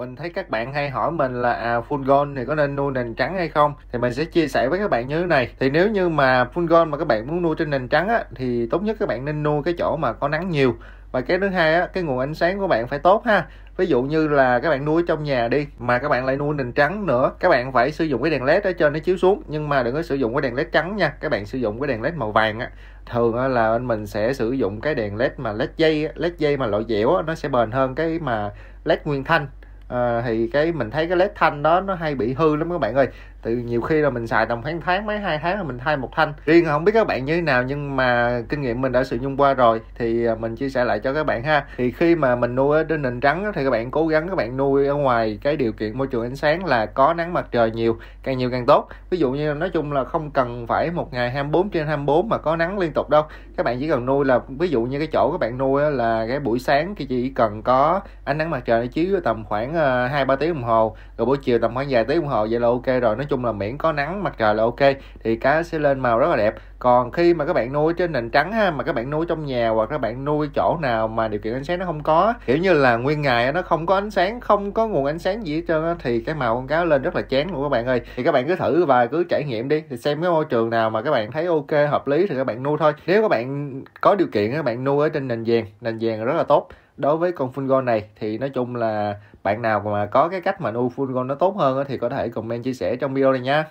mình thấy các bạn hay hỏi mình là à, full gold thì có nên nuôi nền trắng hay không thì mình sẽ chia sẻ với các bạn như thế này thì nếu như mà full gold mà các bạn muốn nuôi trên nền trắng á, thì tốt nhất các bạn nên nuôi cái chỗ mà có nắng nhiều và cái thứ hai á, cái nguồn ánh sáng của bạn phải tốt ha ví dụ như là các bạn nuôi trong nhà đi mà các bạn lại nuôi nền trắng nữa các bạn phải sử dụng cái đèn led ở trên nó chiếu xuống nhưng mà đừng có sử dụng cái đèn led trắng nha các bạn sử dụng cái đèn led màu vàng á thường là anh mình sẽ sử dụng cái đèn led mà led dây led dây mà loại dẻo nó sẽ bền hơn cái mà led nguyên thanh à, thì cái mình thấy cái led thanh đó nó hay bị hư lắm các bạn ơi từ nhiều khi là mình xài tầm khoảng tháng mấy hai tháng là mình thay một thanh riêng không biết các bạn như thế nào nhưng mà kinh nghiệm mình đã sử dụng qua rồi thì ờ, mình chia sẻ lại cho các bạn ha thì khi mà mình nuôi ở trên nền trắng thì các bạn cố gắng các bạn nuôi ở ngoài cái điều kiện môi trường ánh sáng là có nắng mặt trời nhiều càng nhiều càng tốt ví dụ như nói chung là không cần phải một ngày 24 trên 24 mà có nắng liên tục đâu các bạn chỉ cần nuôi là ví dụ như cái chỗ các bạn nuôi là cái buổi sáng thì chỉ cần có ánh nắng mặt trời nó chiếu tầm khoảng Ờ, hai ba tiếng đồng hồ rồi buổi chiều tầm khoảng vài tiếng đồng hồ vậy là ok rồi nói chung là miễn có nắng mặt trời là ok thì cá sẽ lên màu rất là đẹp còn khi mà các bạn nuôi trên nền trắng ha mà các bạn nuôi trong nhà hoặc các bạn nuôi chỗ nào mà điều kiện ánh sáng nó không có kiểu như là nguyên ngày nó không có ánh sáng không có nguồn ánh sáng gì hết trơn á thì cái màu con cá lên rất là chán luôn các bạn ơi thì các bạn cứ thử và cứ trải nghiệm đi thì xem cái môi trường nào mà các bạn thấy ok hợp lý thì các bạn nuôi thôi nếu các bạn có điều kiện các bạn nuôi ở trên nền vàng nền vàng rất là tốt đối với con Fulgon này thì nói chung là bạn nào mà có cái cách mà nuôi Fulgon nó tốt hơn thì có thể comment chia sẻ trong video này nha